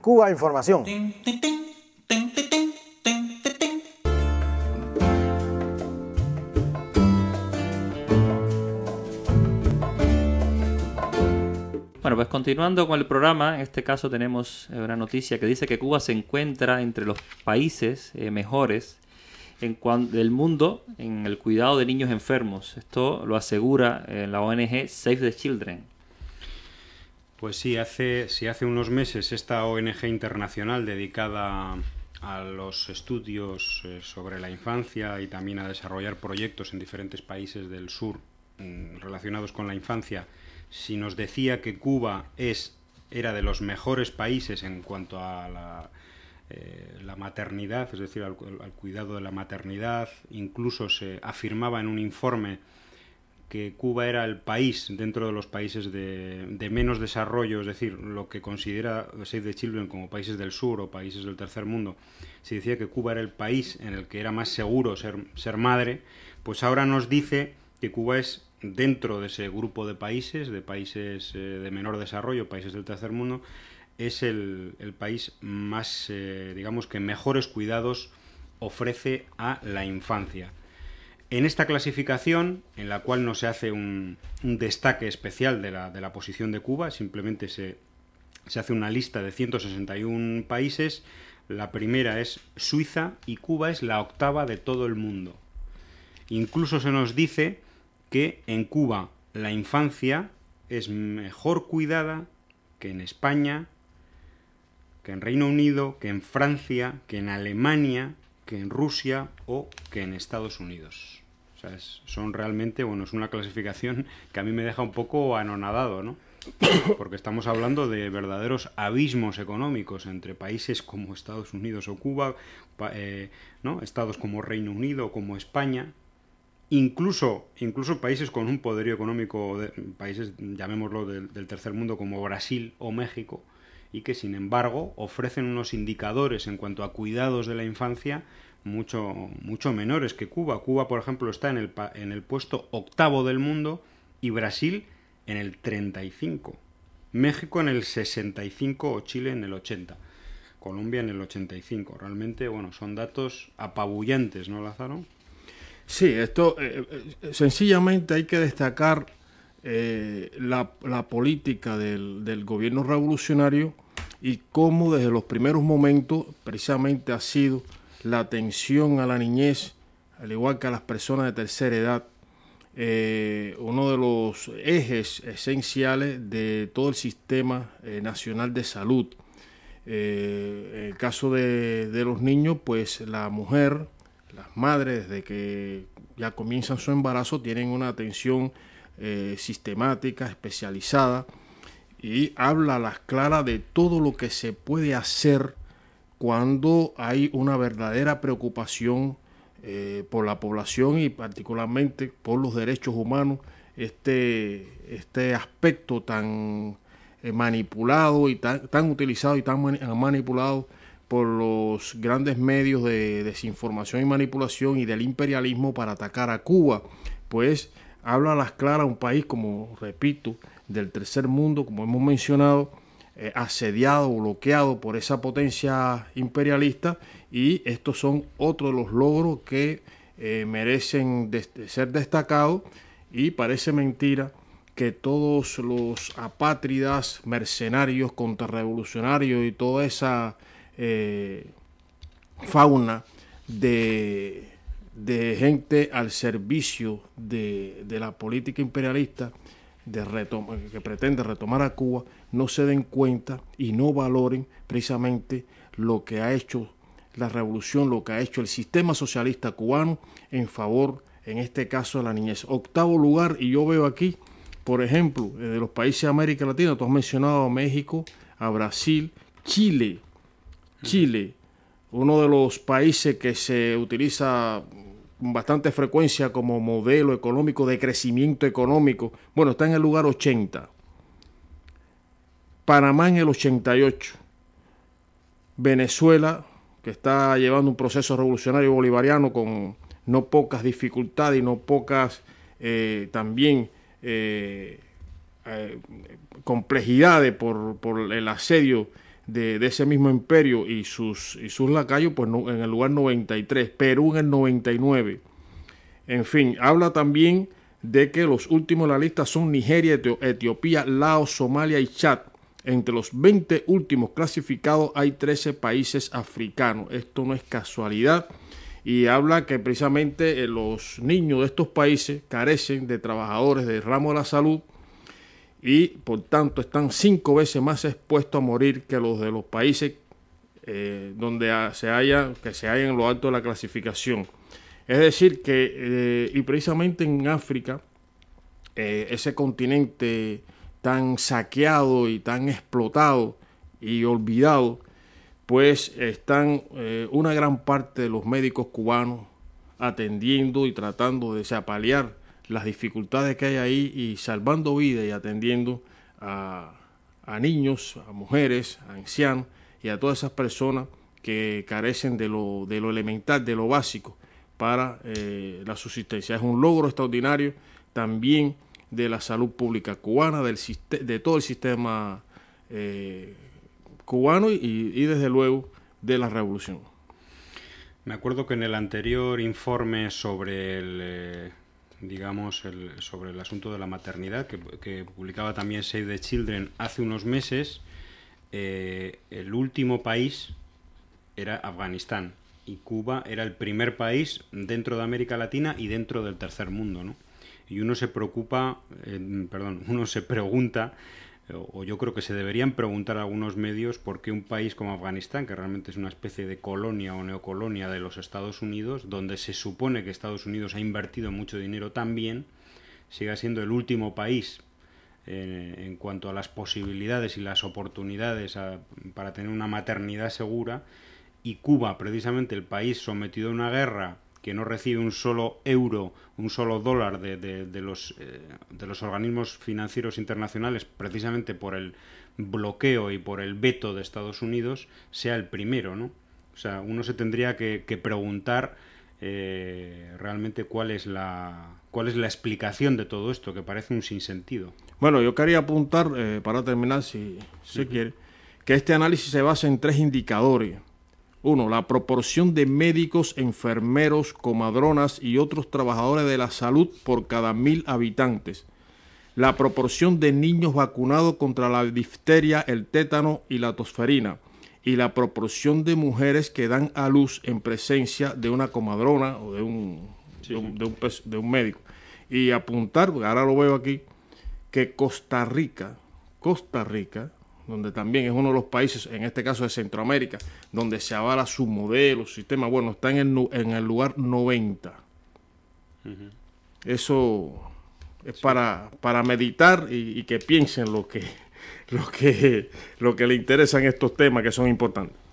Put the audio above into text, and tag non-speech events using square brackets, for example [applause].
Cuba Información. Bueno, pues continuando con el programa, en este caso tenemos eh, una noticia que dice que Cuba se encuentra entre los países eh, mejores en del mundo en el cuidado de niños enfermos. Esto lo asegura eh, la ONG Save the Children. Pues sí, hace, sí, hace unos meses esta ONG internacional dedicada a los estudios eh, sobre la infancia y también a desarrollar proyectos en diferentes países del sur mm, relacionados con la infancia, si nos decía que Cuba es, era de los mejores países en cuanto a la, eh, maternidad, es decir, al, cuidado de la maternidad, incluso se afirmaba en un informe que Cuba era el país dentro de los países de, menos desarrollo, es decir, lo que considera Save the Children como países del sur o países del tercer mundo, se decía que Cuba era el país en el que era más seguro ser, ser madre, pues ahora nos dice que Cuba es dentro de ese grupo de países, de países eh, de menor desarrollo, países del tercer mundo, es el, país más, eh, digamos que mejores cuidados ofrece a la infancia. En esta clasificación, en la cual no se hace un, destaque especial de la, posición de Cuba, simplemente se, se, hace una lista de 161 países, la primera es Suiza y Cuba es la octava de todo el mundo. Incluso se nos dice que en Cuba la infancia es mejor cuidada que en España, que en Reino Unido, que en Francia, que en Alemania, que en Rusia o que en Estados Unidos es, son realmente, bueno, es una clasificación que a mí me deja un poco anonadado, ¿no? Porque estamos hablando de verdaderos abismos económicos entre países como Estados Unidos o Cuba, eh, ¿no? Estados como Reino Unido, como España, incluso, incluso países con un poderío económico, países, llamémoslo, del tercer mundo como Brasil o México, y que sin embargo ofrecen unos indicadores en cuanto a cuidados de la infancia mucho, mucho menores que Cuba. Cuba, por ejemplo, está en el, en el puesto octavo del mundo y Brasil en el 35. México en el 65 o Chile en el 80. Colombia en el 85. Realmente, bueno, son datos apabullantes, ¿no, Lázaro? Sí, esto eh, eh, sencillamente hay que destacar eh, la, política del, del, gobierno revolucionario y cómo desde los primeros momentos precisamente ha sido la atención a la niñez, al igual que a las personas de tercera edad, eh, uno de los ejes esenciales de todo el sistema eh, nacional de salud. Eh, en el caso de, de, los niños, pues la mujer, las madres, desde que ya comienzan su embarazo, tienen una atención sistemática, especializada, y habla a las claras de todo lo que se puede hacer cuando hay una verdadera preocupación eh, por la población y particularmente por los derechos humanos, este, este aspecto tan eh, manipulado y tan, tan, utilizado y tan manipulado por los grandes medios de desinformación y manipulación y del imperialismo para atacar a Cuba, pues habla a las claras un país, como repito, del tercer mundo, como hemos mencionado, eh, asediado, bloqueado por esa potencia imperialista y estos son otros de los logros que eh, merecen ser destacados y parece mentira que todos los apátridas, mercenarios, contrarrevolucionarios y toda esa eh, fauna de, gente al servicio de, de la política imperialista de que pretende retomar a Cuba no se den cuenta y no valoren precisamente lo que ha hecho la revolución, lo que ha hecho el sistema socialista cubano en favor, en este caso, de la niñez. Octavo lugar, y yo veo aquí, por ejemplo, eh, de los países de América Latina, tú has mencionado a México, a Brasil, Chile. Chile, uno de los países que se utiliza con bastante frecuencia como modelo económico de crecimiento económico. Bueno, está en el lugar 80. Panamá en el 88. Venezuela, que está llevando un proceso revolucionario bolivariano con no pocas dificultades y no pocas eh, también eh, eh, complejidades por, por el asedio de, ese mismo imperio y sus, y sus lacayos, pues en el lugar 93, Perú en el 99. En fin, habla también de que los últimos en la lista son Nigeria, Etiopía, Laos, Somalia y Chad. Entre los 20 últimos clasificados hay 13 países africanos. Esto no es casualidad. Y habla que precisamente eh, los niños de estos países carecen de trabajadores del ramo de la salud y por tanto están cinco veces más expuestos a morir que los de los países eh, donde se haya, que se hayan en lo alto de la clasificación. Es decir, que, eh, y precisamente en África, eh, ese continente tan saqueado y tan explotado y olvidado, pues están una gran parte de los médicos cubanos atendiendo y tratando de se las dificultades que hay ahí y salvando vidas y atendiendo a, niños, a mujeres, a ancianos y a todas esas personas que carecen de lo, de lo elemental, de lo básico para eh, la subsistencia. Es un logro extraordinario también de la salud pública cubana, del de todo el sistema eh, cubano y, y desde luego de la revolución. Me acuerdo que en el anterior informe sobre el, eh, digamos, sobre el asunto de la maternidad, que, publicaba también Save the Children hace unos meses, eh, el último país era Afganistán y Cuba era el primer país dentro de América Latina y dentro del tercer mundo, ¿no? Y uno se preocupa, eh, perdón, [laughs] uno se pregunta o yo creo que se deberían preguntar algunos medios por qué un país como Afganistán, que realmente es una especie de colonia o neocolonia de los Estados Unidos, donde se supone que Estados Unidos ha invertido mucho dinero también, siga siendo el último país eh, en, cuanto a las posibilidades y las oportunidades ah, para tener una maternidad segura, y Cuba, precisamente el país sometido a una guerra que no recibe un solo euro, un solo dólar de, los, eh, de los organismos financieros internacionales precisamente por el bloqueo y por el veto de Estados Unidos, sea el primero, ¿no? O sea, uno se tendría que, preguntar eh, realmente cuál es, la, cuál es la explicación de todo esto, que parece un sinsentido. Bueno, yo quería apuntar, eh, para terminar, si se quiere, que este análisis se basa en tres indicadores uno, La proporción de médicos, enfermeros, comadronas y otros trabajadores de la salud por cada mil habitantes. La proporción de niños vacunados contra la difteria, el tétano y la tosferina. Y la proporción de mujeres que dan a luz en presencia de una comadrona o de un, de un médico. Y apuntar, ahora lo veo aquí, que Costa Rica, Costa Rica, donde también es uno de los países, en este caso de Centroamérica, donde se avala su modelo, su sistema. Bueno, está en el, lugar 90. Eso es para, meditar y, que piensen lo que, [laughs] lo, que, lo que le interesan estos temas que son importantes.